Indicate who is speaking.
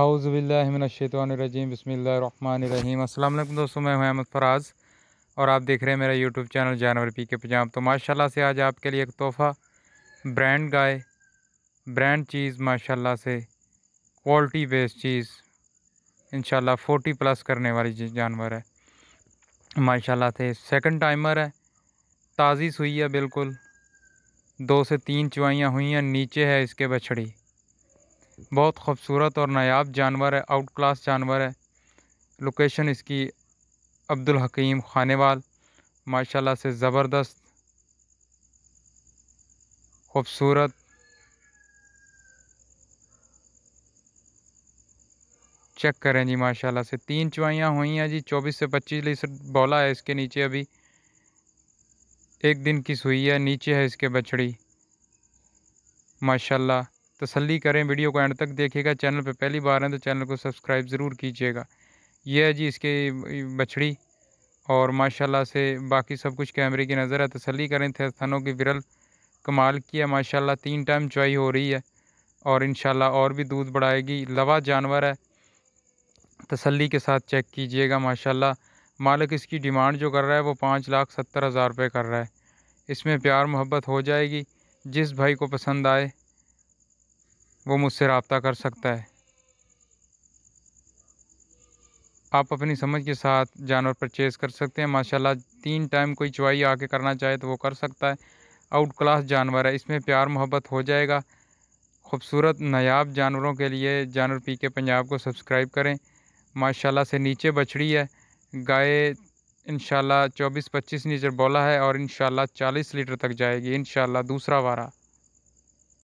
Speaker 1: आउज़बिल्लिमिनशैतरजीम बसमीम अल्लाम दोस्तों मैं हूं अहमद फराज़ और आप देख रहे हैं मेरा यूट्यूब चैनल जानवर पी के पजाम तो माशाल्लाह से आज आपके लिए एक तोहफ़ा ब्रांड गाय ब्रांड चीज़ माशाल्लाह से क्वालिटी बेस्ड चीज़ इन फोटी प्लस करने वाली जानवर है माशाल्लाह से सेकंड टाइमर है ताज़ी सुई है बिल्कुल दो से तीन चुवाइयाँ हुई हैं नीचे है इसके बछड़ी बहुत खूबसूरत और नायाब जानवर है आउट क्लास जानवर है लोकेशन इसकी अब्दुल हकीम खानेवाल माशाल्लाह से ज़बरदस्त खूबसूरत चेक करें जी माशाल्लाह से तीन चुवाइयाँ हुई हैं जी चौबीस से पच्चीस लीटर बौला है इसके नीचे अभी एक दिन की सुई है नीचे है इसके बछड़ी माशाल्लाह तसल्ली करें वीडियो को एंड तक देखिएगा चैनल पर पहली बार हैं तो चैनल को सब्सक्राइब ज़रूर कीजिएगा यह है जी इसके बछड़ी और माशाल्लाह से बाकी सब कुछ कैमरे की नज़र है तसली करें थे स्थानों की विरल कमाल की है माशाल्लाह तीन टाइम चुआई हो रही है और इन और भी दूध बढ़ाएगी लवा जानवर है तसली के साथ चेक कीजिएगा माशाला मालिक इसकी डिमांड जो कर रहा है वो पाँच लाख सत्तर हज़ार रुपये कर रहा है इसमें प्यार मोहब्बत हो जाएगी जिस भाई को पसंद आए वो मुझसे रबता कर सकता है आप अपनी समझ के साथ जानवर परचेज़ कर सकते हैं माशाल्लाह तीन टाइम कोई चवाई आके करना चाहे तो वो कर सकता है आउट क्लास जानवर है इसमें प्यार मोहब्बत हो जाएगा खूबसूरत नायाब जानवरों के लिए जानवर पी के पंजाब को सब्सक्राइब करें माशाल्लाह से नीचे बछड़ी है गाय इन चौबीस पच्चीस लीटर बोला है और इन चालीस लीटर तक जाएगी इन दूसरा वारा